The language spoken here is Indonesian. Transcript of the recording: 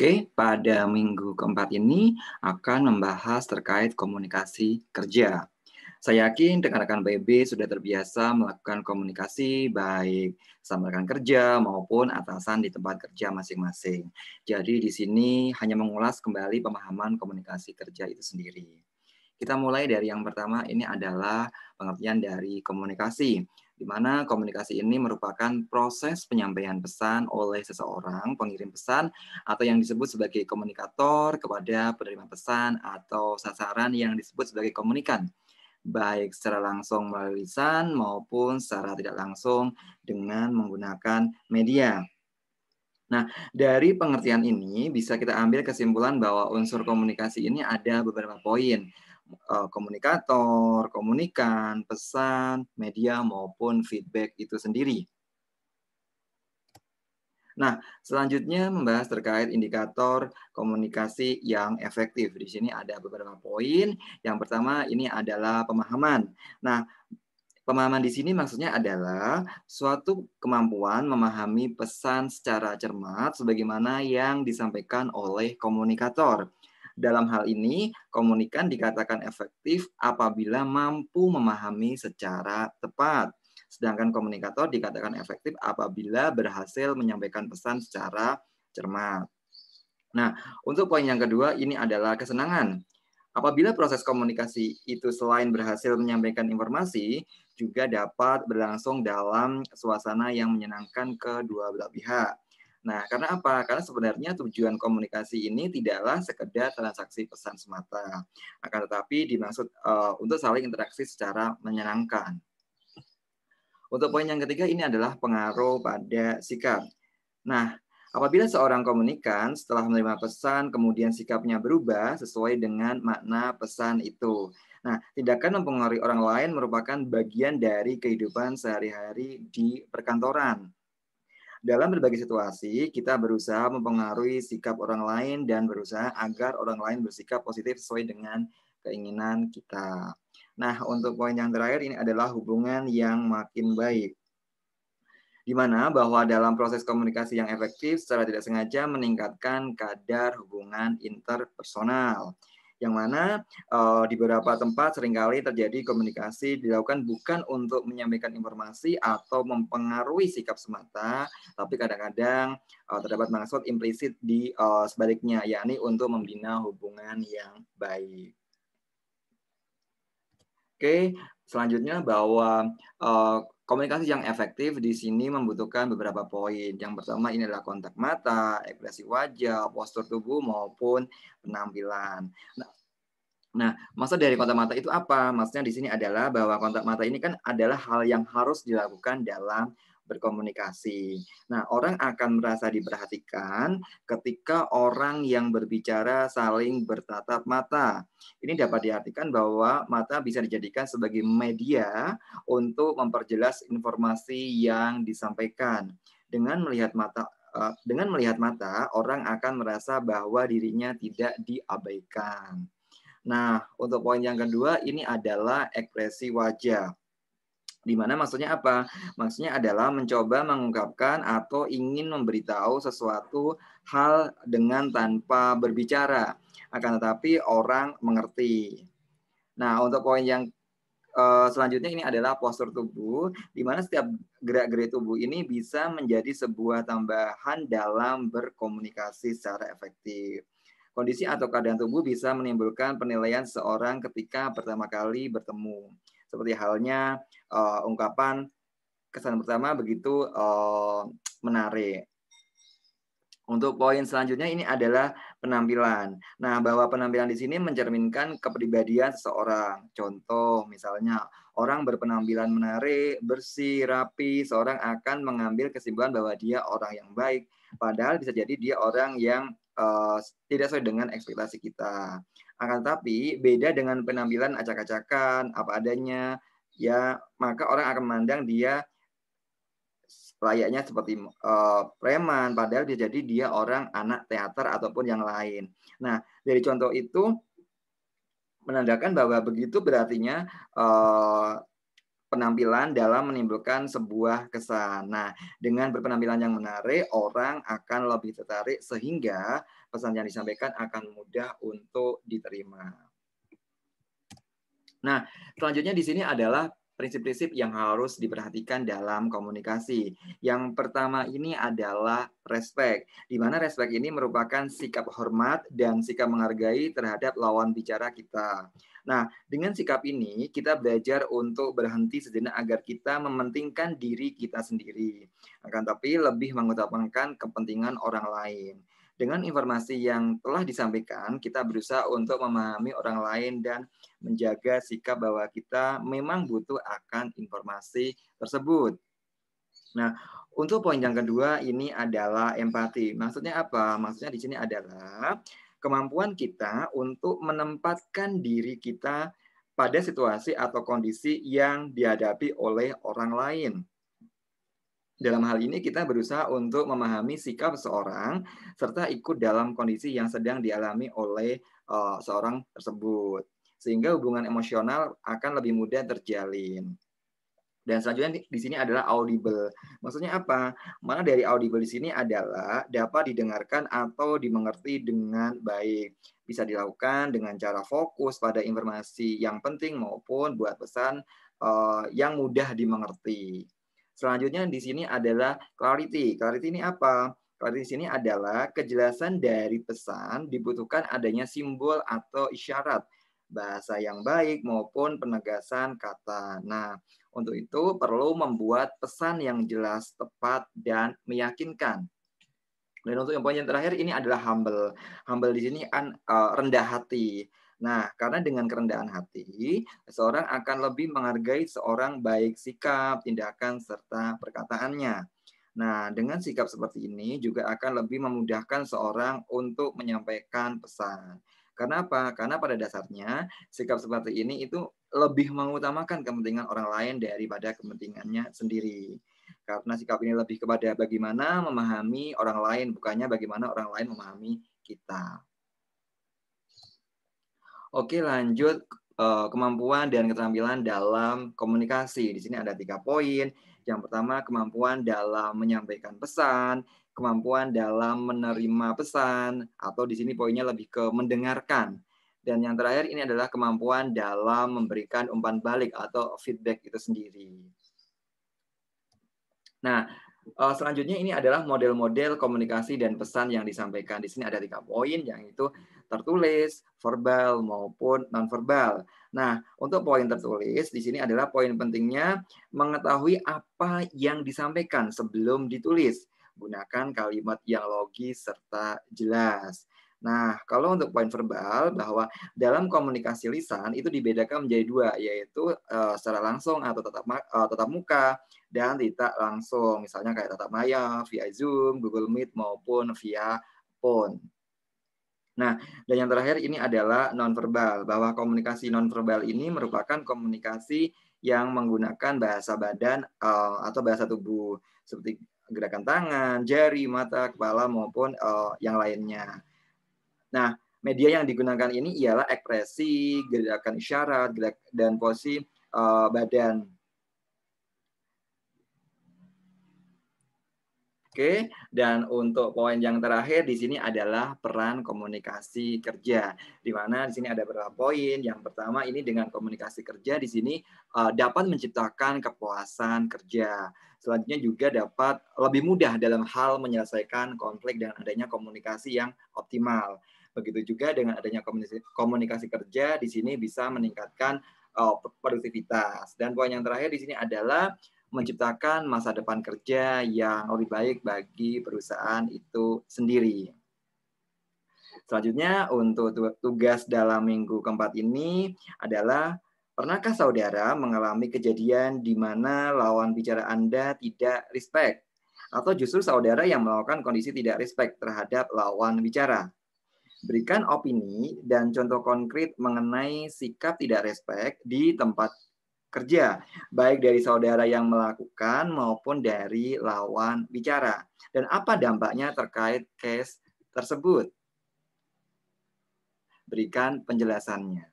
Oke, pada minggu keempat ini akan membahas terkait komunikasi kerja. Saya yakin rekan-rekan PB sudah terbiasa melakukan komunikasi baik sama rekan kerja maupun atasan di tempat kerja masing-masing. Jadi di sini hanya mengulas kembali pemahaman komunikasi kerja itu sendiri. Kita mulai dari yang pertama ini adalah pengertian dari komunikasi di mana komunikasi ini merupakan proses penyampaian pesan oleh seseorang, pengirim pesan, atau yang disebut sebagai komunikator kepada penerima pesan atau sasaran yang disebut sebagai komunikan, baik secara langsung melalui lisan maupun secara tidak langsung dengan menggunakan media. Nah, dari pengertian ini bisa kita ambil kesimpulan bahwa unsur komunikasi ini ada beberapa poin. Eh, komunikator, komunikan, pesan, media maupun feedback itu sendiri. Nah, selanjutnya membahas terkait indikator komunikasi yang efektif. Di sini ada beberapa poin. Yang pertama ini adalah pemahaman. Nah, Pemahaman di sini maksudnya adalah suatu kemampuan memahami pesan secara cermat sebagaimana yang disampaikan oleh komunikator. Dalam hal ini, komunikan dikatakan efektif apabila mampu memahami secara tepat. Sedangkan komunikator dikatakan efektif apabila berhasil menyampaikan pesan secara cermat. Nah, untuk poin yang kedua, ini adalah kesenangan. Apabila proses komunikasi itu selain berhasil menyampaikan informasi, juga dapat berlangsung dalam suasana yang menyenangkan kedua belah pihak. Nah, karena apa? Karena sebenarnya tujuan komunikasi ini tidaklah sekedar transaksi pesan semata, akan tetapi dimaksud uh, untuk saling interaksi secara menyenangkan. Untuk poin yang ketiga ini adalah pengaruh pada sikap. Nah, apabila seorang komunikan setelah menerima pesan kemudian sikapnya berubah sesuai dengan makna pesan itu. Nah, tindakan mempengaruhi orang lain merupakan bagian dari kehidupan sehari-hari di perkantoran. Dalam berbagai situasi, kita berusaha mempengaruhi sikap orang lain dan berusaha agar orang lain bersikap positif sesuai dengan keinginan kita. Nah, untuk poin yang terakhir ini adalah hubungan yang makin baik. Di mana bahwa dalam proses komunikasi yang efektif secara tidak sengaja meningkatkan kadar hubungan interpersonal yang mana uh, di beberapa tempat seringkali terjadi komunikasi dilakukan bukan untuk menyampaikan informasi atau mempengaruhi sikap semata, tapi kadang-kadang uh, terdapat maksud implisit di uh, sebaliknya, yakni untuk membina hubungan yang baik. Oke, okay. selanjutnya bahwa uh, Komunikasi yang efektif di sini membutuhkan beberapa poin. Yang pertama ini adalah kontak mata, ekspresi wajah, postur tubuh maupun penampilan. Nah, Nah, maksud dari kontak mata itu apa? Maksudnya di sini adalah bahwa kontak mata ini kan adalah hal yang harus dilakukan dalam berkomunikasi. Nah, orang akan merasa diperhatikan ketika orang yang berbicara saling bertatap mata. Ini dapat diartikan bahwa mata bisa dijadikan sebagai media untuk memperjelas informasi yang disampaikan. Dengan melihat mata eh, dengan melihat mata, orang akan merasa bahwa dirinya tidak diabaikan. Nah, untuk poin yang kedua, ini adalah ekspresi wajah di mana maksudnya apa? Maksudnya adalah mencoba mengungkapkan atau ingin memberitahu sesuatu hal dengan tanpa berbicara. Akan tetapi orang mengerti. Nah, untuk poin yang uh, selanjutnya ini adalah postur tubuh di mana setiap gerak-gerik tubuh ini bisa menjadi sebuah tambahan dalam berkomunikasi secara efektif. Kondisi atau keadaan tubuh bisa menimbulkan penilaian seorang ketika pertama kali bertemu seperti halnya uh, ungkapan kesan pertama begitu uh, menarik. Untuk poin selanjutnya ini adalah penampilan. Nah, bahwa penampilan di sini mencerminkan kepribadian seseorang. Contoh misalnya orang berpenampilan menarik, bersih, rapi, seorang akan mengambil kesimpulan bahwa dia orang yang baik. Padahal bisa jadi dia orang yang uh, tidak sesuai dengan ekspektasi kita. Akan tetapi beda dengan penampilan acak-acakan apa adanya ya maka orang akan memandang dia layaknya seperti uh, preman padahal dia jadi dia orang anak teater ataupun yang lain. Nah, dari contoh itu menandakan bahwa begitu berartinya uh, penampilan dalam menimbulkan sebuah kesan. Nah, dengan berpenampilan yang menarik, orang akan lebih tertarik sehingga pesan yang disampaikan akan mudah untuk diterima. Nah, selanjutnya di sini adalah prinsip-prinsip yang harus diperhatikan dalam komunikasi. Yang pertama ini adalah respect, di mana respect ini merupakan sikap hormat dan sikap menghargai terhadap lawan bicara kita. Nah, dengan sikap ini kita belajar untuk berhenti sejenak agar kita mementingkan diri kita sendiri, akan tapi lebih mengutamakan kepentingan orang lain. Dengan informasi yang telah disampaikan, kita berusaha untuk memahami orang lain dan menjaga sikap bahwa kita memang butuh akan informasi tersebut. Nah, untuk poin yang kedua ini adalah empati. Maksudnya apa? Maksudnya di sini adalah kemampuan kita untuk menempatkan diri kita pada situasi atau kondisi yang dihadapi oleh orang lain. Dalam hal ini kita berusaha untuk memahami sikap seorang serta ikut dalam kondisi yang sedang dialami oleh uh, seorang tersebut. Sehingga hubungan emosional akan lebih mudah terjalin. Dan selanjutnya di sini adalah audible. Maksudnya apa? Mana dari audible di sini adalah dapat didengarkan atau dimengerti dengan baik. Bisa dilakukan dengan cara fokus pada informasi yang penting maupun buat pesan uh, yang mudah dimengerti. Selanjutnya di sini adalah clarity. Clarity ini apa? Clarity di sini adalah kejelasan dari pesan dibutuhkan adanya simbol atau isyarat bahasa yang baik maupun penegasan kata. Nah, untuk itu perlu membuat pesan yang jelas, tepat, dan meyakinkan. Dan untuk yang poin yang terakhir ini adalah humble. Humble di sini e, rendah hati. Nah, karena dengan kerendahan hati, seorang akan lebih menghargai seorang baik sikap, tindakan, serta perkataannya. Nah, dengan sikap seperti ini juga akan lebih memudahkan seorang untuk menyampaikan pesan. Karena apa? Karena pada dasarnya sikap seperti ini itu lebih mengutamakan kepentingan orang lain daripada kepentingannya sendiri. Karena sikap ini lebih kepada bagaimana memahami orang lain, bukannya bagaimana orang lain memahami kita. Oke, lanjut eh, kemampuan dan keterampilan dalam komunikasi. Di sini ada tiga poin. Yang pertama, kemampuan dalam menyampaikan pesan kemampuan dalam menerima pesan atau di sini poinnya lebih ke mendengarkan. Dan yang terakhir ini adalah kemampuan dalam memberikan umpan balik atau feedback itu sendiri. Nah, eh, selanjutnya ini adalah model-model komunikasi dan pesan yang disampaikan. Di sini ada tiga poin yang itu tertulis, verbal maupun nonverbal. Nah, untuk poin tertulis di sini adalah poin pentingnya mengetahui apa yang disampaikan sebelum ditulis gunakan kalimat yang logis serta jelas. Nah, kalau untuk poin verbal bahwa dalam komunikasi lisan itu dibedakan menjadi dua, yaitu uh, secara langsung atau tatap uh, eh, tetap muka dan tidak langsung, misalnya kayak tatap maya, via Zoom, Google Meet maupun via phone. Nah, dan yang terakhir ini adalah nonverbal, bahwa komunikasi nonverbal ini merupakan komunikasi yang menggunakan bahasa badan uh, atau bahasa tubuh seperti gerakan tangan, jari, mata, kepala maupun uh, yang lainnya. Nah, media yang digunakan ini ialah ekspresi, gerakan isyarat, gerak dan posisi uh, badan. Oke, dan untuk poin yang terakhir di sini adalah peran komunikasi kerja. Di mana di sini ada beberapa poin. Yang pertama ini dengan komunikasi kerja di sini eh, dapat menciptakan kepuasan kerja. Selanjutnya juga dapat lebih mudah dalam hal menyelesaikan konflik dengan adanya komunikasi yang optimal. Begitu juga dengan adanya komunikasi, komunikasi kerja di sini bisa meningkatkan eh, produktivitas. Dan poin yang terakhir di sini adalah menciptakan masa depan kerja yang lebih baik bagi perusahaan itu sendiri. Selanjutnya untuk tugas dalam minggu keempat ini adalah pernahkah saudara mengalami kejadian di mana lawan bicara Anda tidak respect atau justru saudara yang melakukan kondisi tidak respect terhadap lawan bicara? Berikan opini dan contoh konkret mengenai sikap tidak respect di tempat kerja, baik dari saudara yang melakukan maupun dari lawan bicara. Dan apa dampaknya terkait case tersebut? Berikan penjelasannya.